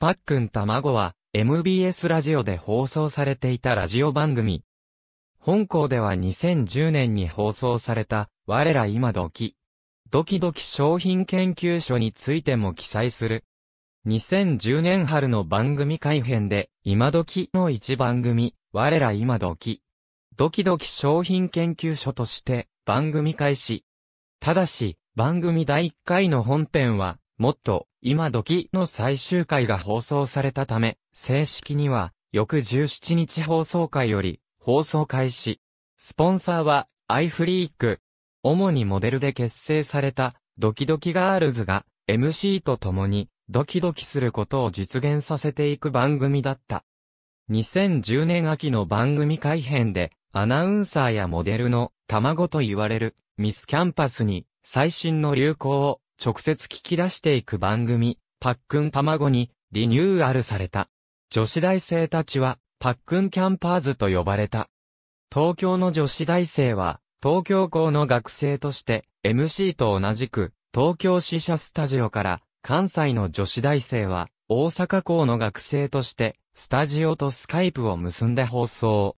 パックン卵は MBS ラジオで放送されていたラジオ番組。本校では2010年に放送された我ら今時。ドキドキ商品研究所についても記載する。2010年春の番組改編で、今時の一番組、我ら今時。ドキドキ商品研究所として、番組開始。ただし、番組第1回の本編は、もっと、今時の最終回が放送されたため、正式には、翌17日放送回より、放送開始。スポンサーは、アイフリーク。主にモデルで結成された、ドキドキガールズが、MC と共に、ドキドキすることを実現させていく番組だった。2010年秋の番組改編で、アナウンサーやモデルの卵と言われるミスキャンパスに最新の流行を直接聞き出していく番組、パックン卵にリニューアルされた。女子大生たちは、パックンキャンパーズと呼ばれた。東京の女子大生は、東京校の学生として、MC と同じく、東京支社スタジオから、関西の女子大生は、大阪校の学生として、スタジオとスカイプを結んで放送。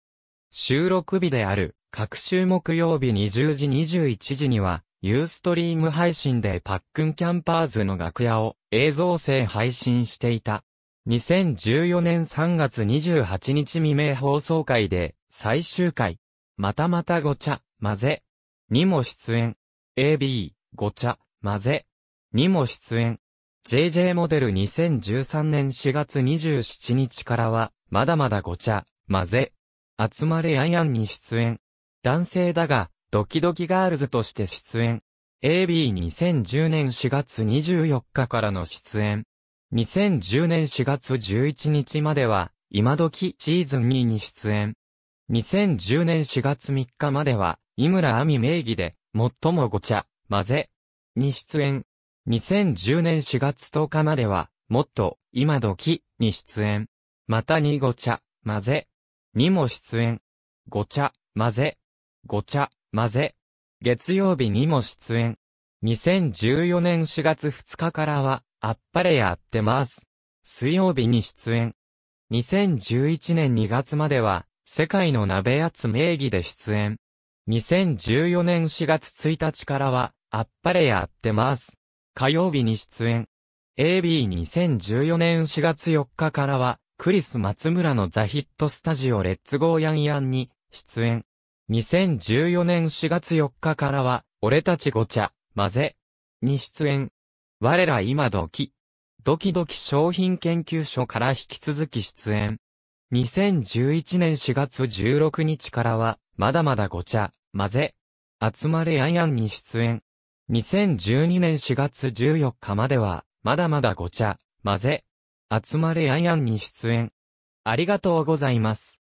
収録日である、各週木曜日20時21時には、ユーストリーム配信でパックンキャンパーズの楽屋を映像制配信していた。2014年3月28日未明放送会で最終回、またまたごちゃ、混ぜ、にも出演。AB、ごちゃ、混ぜ、にも出演。JJ モデル2013年4月27日からは、まだまだごちゃ、混ぜ、集まれやんやんに出演。男性だが、ドキドキガールズとして出演。AB2010 年4月24日からの出演。2010年4月11日までは、今時シーズン2に出演。2010年4月3日までは、井村亜美名義で、最もごちゃ、混ぜ、に出演。2010年4月10日までは、もっと、今時、に出演。またにごちゃ、混ぜ、にも出演。ごちゃ、混ぜ、ごちゃ。混ぜ。月曜日にも出演。2014年4月2日からは、あっぱれやってます。水曜日に出演。2011年2月までは、世界の鍋やつ名義で出演。2014年4月1日からは、あっぱれやってます。火曜日に出演。AB2014 年4月4日からは、クリス松村のザヒットスタジオレッツゴーヤンヤンに出演。2014年4月4日からは、俺たちごちゃ、混ぜ、に出演。我ら今時。ドキドキ商品研究所から引き続き出演。2011年4月16日からは、まだまだごちゃ、混ぜ、集まれやんやんに出演。2012年4月14日までは、まだまだごちゃ、混ぜ、集まれやんやんに出演。ありがとうございます。